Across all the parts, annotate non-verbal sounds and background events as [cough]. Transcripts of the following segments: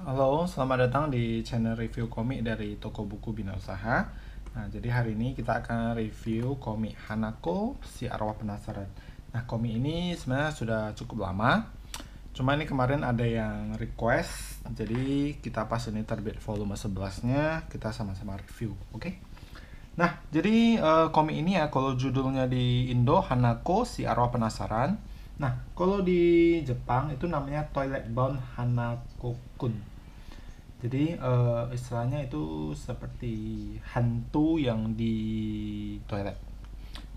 Halo, selamat datang di channel review komik dari Toko Buku Bina Usaha. Nah, jadi hari ini kita akan review komik Hanako si arwah penasaran. Nah, komik ini sebenarnya sudah cukup lama. Cuma ini kemarin ada yang request, jadi kita pas ini terbit volume 11-nya, kita sama-sama review, oke? Okay? Nah, jadi uh, komik ini ya kalau judulnya di Indo Hanako si arwah penasaran. Nah, kalau di Jepang itu namanya Toilet Bound Hanako-kun. Jadi uh, istilahnya itu seperti hantu yang di toilet.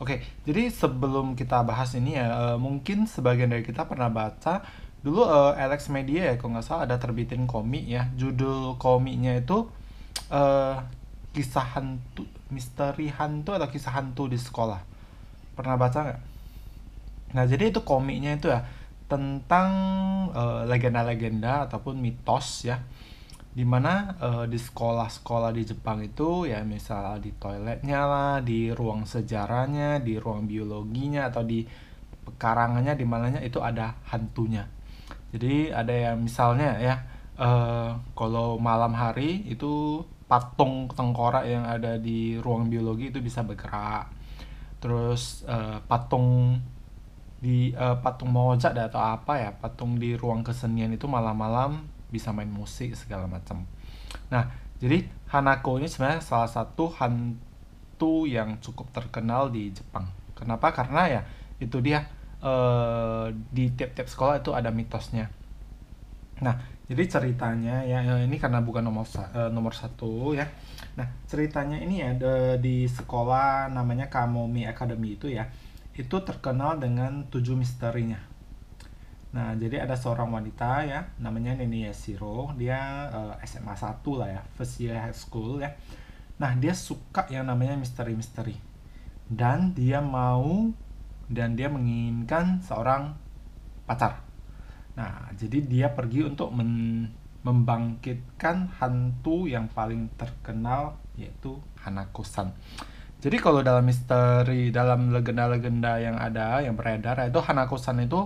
Oke, jadi sebelum kita bahas ini ya, uh, mungkin sebagian dari kita pernah baca dulu uh, Alex Media ya, kalau nggak salah ada terbitin komik ya. Judul komiknya itu uh, kisah hantu, misteri hantu atau kisah hantu di sekolah. Pernah baca nggak? Nah, jadi itu komiknya itu ya tentang legenda-legenda uh, legenda -legenda, ataupun mitos ya dimana uh, eh, di sekolah-sekolah di Jepang itu ya misal di toiletnya lah, di ruang sejarahnya, di ruang biologinya atau di pekarangannya di mananya itu ada hantunya. Jadi ada yang misalnya ya uh, kalau malam hari itu patung tengkorak yang ada di ruang biologi itu bisa bergerak. Terus uh, patung di uh, patung mojak atau apa ya, patung di ruang kesenian itu malam-malam bisa main musik segala macam. Nah, jadi Hanako ini sebenarnya salah satu hantu yang cukup terkenal di Jepang. Kenapa? Karena ya itu dia eh, di tiap-tiap sekolah itu ada mitosnya. Nah, jadi ceritanya ya eh, ini karena bukan nomor uh, nomor satu ya. Nah, ceritanya ini ya de, di sekolah namanya Kamomi Academy itu ya. Itu terkenal dengan tujuh misterinya Nah, jadi ada seorang wanita ya, namanya Nini Yashiro, dia uh, eh, SMA 1 lah ya, first year high school ya. Nah, dia suka yang namanya misteri-misteri. Dan dia mau dan dia menginginkan seorang pacar. Nah, jadi dia pergi untuk membangkitkan hantu yang paling terkenal yaitu Hanako-san. Jadi kalau dalam misteri, dalam legenda-legenda yang ada, yang beredar, itu Hanako-san itu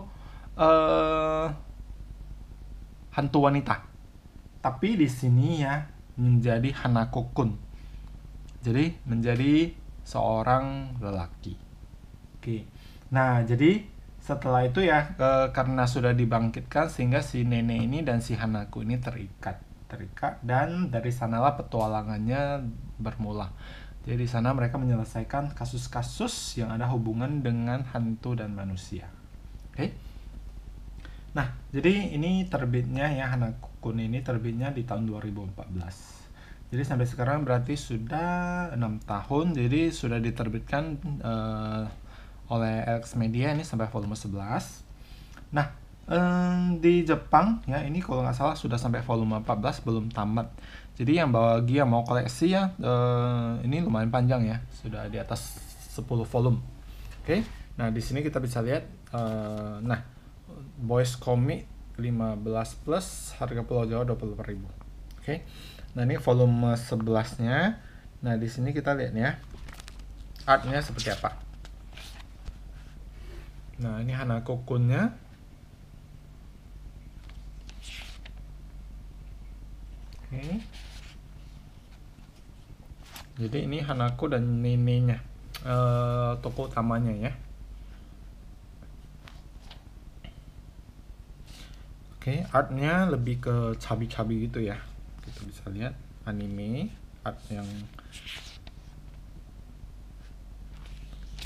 Eh, hantu wanita. Tapi di sini ya menjadi Hanako Kun. Jadi menjadi seorang lelaki. Oke. Nah, jadi setelah itu ya e, karena sudah dibangkitkan sehingga si nenek ini dan si Hanako ini terikat terikat dan dari sanalah petualangannya bermula jadi di sana mereka menyelesaikan kasus-kasus yang ada hubungan dengan hantu dan manusia oke okay? Nah, jadi ini terbitnya ya Hanakun ini terbitnya di tahun 2014. Jadi sampai sekarang berarti sudah enam tahun. Jadi sudah diterbitkan uh, oleh X Media ini sampai volume 11. Nah, um, di Jepang ya ini kalau nggak salah sudah sampai volume 14 belum tamat. Jadi yang bagi yang mau koleksi ya uh, ini lumayan panjang ya, sudah di atas 10 volume. Oke. Okay? Nah, di sini kita bisa lihat uh, nah Boys Comic 15 plus harga Pulau Jawa 20 per ribu. Oke. Okay. Nah, ini volume 11-nya. Nah, di sini kita lihat ya. Artnya seperti apa. Nah, ini Hanako kun Oke. Okay. Jadi ini Hanako dan neneknya. Uh, eh, toko utamanya ya. Oke, okay, artnya lebih ke cabi-cabi gitu ya. Kita bisa lihat anime art yang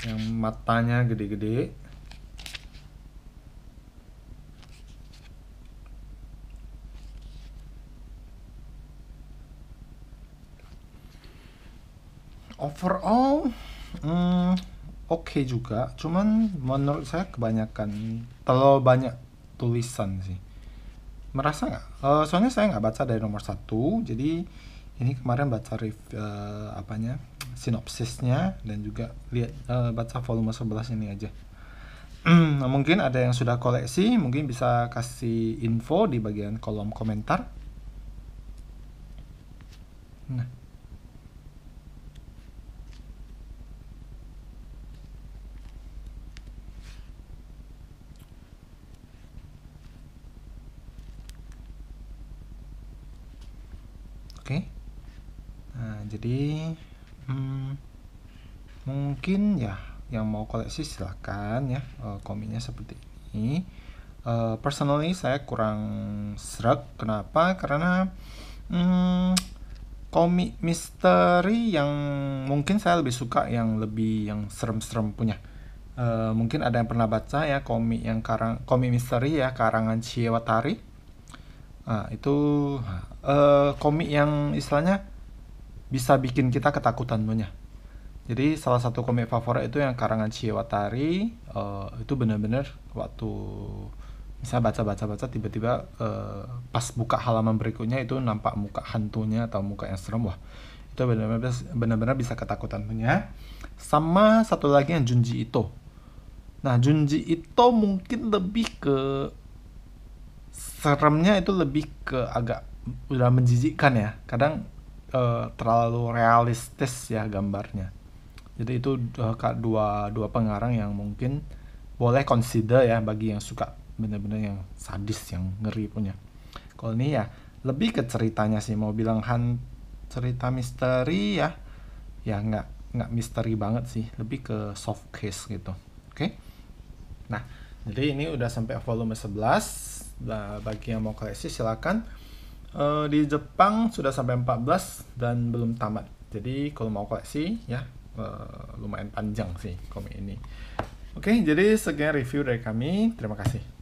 yang matanya gede-gede. Overall, hmm, oke okay juga. Cuman menurut saya kebanyakan terlalu banyak tulisan sih merasa nggak? Uh, soalnya saya nggak baca dari nomor satu, jadi ini kemarin baca review uh, apanya sinopsisnya dan juga lihat uh, baca volume 11 ini aja. [clears throat] nah, mungkin ada yang sudah koleksi, mungkin bisa kasih info di bagian kolom komentar. Nah. Oke. Okay? Nah, jadi hmm, mungkin ya yang mau koleksi silakan ya eh, Komiknya seperti ini. Uh, personally saya kurang serak. Kenapa? Karena hmm, komik misteri yang mungkin saya lebih suka yang lebih yang serem-serem punya. uh, mungkin ada yang pernah baca ya komik yang karang komik misteri ya karangan Ciewatari Nah, itu uh, komik yang istilahnya bisa bikin kita ketakutan punya. Jadi salah satu komik favorit itu yang karangan Ciewatari uh, eh, itu benar-benar waktu bisa baca-baca-baca tiba-tiba uh, pas buka halaman berikutnya itu nampak muka hantunya atau muka yang serem wah itu benar-benar benar-benar bisa ketakutan punya. Sama satu lagi yang Junji Ito. Nah, Junji Ito mungkin lebih ke seremnya itu lebih ke agak udah menjijikkan ya kadang uh, terlalu realistis ya gambarnya jadi itu uh, dua dua pengarang yang mungkin boleh consider ya bagi yang suka bener-bener yang sadis yang ngeri punya kalau ini ya lebih ke ceritanya sih mau bilang han cerita misteri ya ya nggak nggak misteri banget sih lebih ke soft case gitu oke okay? nah jadi ini udah sampai volume 11 Nah, bagi yang mau koleksi silakan. Uh, di Jepang sudah sampai 14 dan belum tamat. Jadi kalau mau koleksi ya uh, lumayan panjang sih komik ini. Oke, okay, jadi sekian review dari kami. Terima kasih.